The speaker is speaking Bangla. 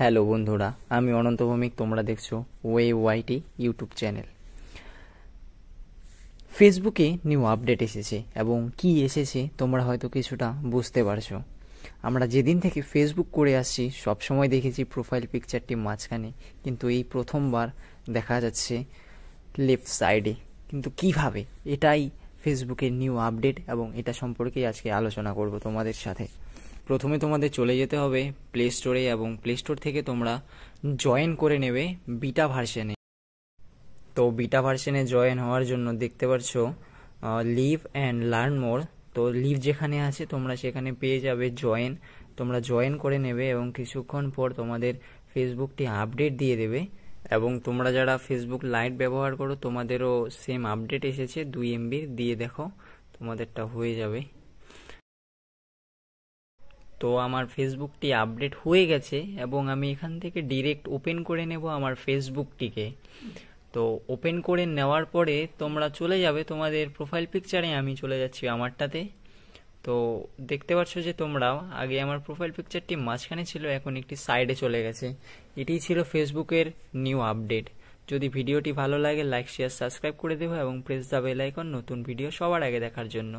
হ্যালো বন্ধুরা আমি অনন্ত ভৌমিক তোমরা দেখছো ওয়ে ওয়াইটি ইউটিউব চ্যানেল ফেসবুকে নিউ আপডেট এসেছে এবং কি এসেছে তোমরা হয়তো কিছুটা বুঝতে পারছো আমরা যেদিন থেকে ফেসবুক করে আসছি সবসময় দেখেছি প্রোফাইল পিকচারটি মাঝখানে কিন্তু এই প্রথমবার দেখা যাচ্ছে লেফট সাইডে কিন্তু কিভাবে এটাই ফেসবুকের নিউ আপডেট এবং এটা সম্পর্কেই আজকে আলোচনা করব তোমাদের সাথে প্রথমে তোমাদের চলে যেতে হবে প্লে স্টোরে এবং প্লে স্টোর থেকে তোমরা জয়েন করে নেবে বিটা ভার্সেনে তো বিটা ভার্সেনে জয়েন হওয়ার জন্য দেখতে পারছো লিভ অ্যান্ড লার্ন মোর তো লিভ যেখানে আছে তোমরা সেখানে পেয়ে যাবে জয়েন তোমরা জয়েন করে নেবে এবং কিছুক্ষণ পর তোমাদের ফেসবুকটি আপডেট দিয়ে দেবে এবং তোমরা যারা ফেসবুক লাইট ব্যবহার করো তোমাদেরও সেম আপডেট এসেছে দুই এমবির দিয়ে দেখো তোমাদেরটা হয়ে যাবে তো আমার ফেসবুকটি আপডেট হয়ে গেছে এবং আমি এখান থেকে ডিরেক্ট ওপেন করে নেব আমার ফেসবুকটিকে তো ওপেন করে নেওয়ার পরে তোমরা চলে যাবে তোমাদের প্রোফাইল পিকচারে আমি চলে যাচ্ছি আমারটাতে তো দেখতে পাচ্ছ যে তোমরা আগে আমার প্রোফাইল পিকচারটি মাঝখানে ছিল এখন একটি সাইডে চলে গেছে এটি ছিল ফেসবুকের নিউ আপডেট যদি ভিডিওটি ভালো লাগে লাইক শেয়ার সাবস্ক্রাইব করে দেবো এবং প্রেস দ্য বেল আইকন নতুন ভিডিও সবার আগে দেখার জন্য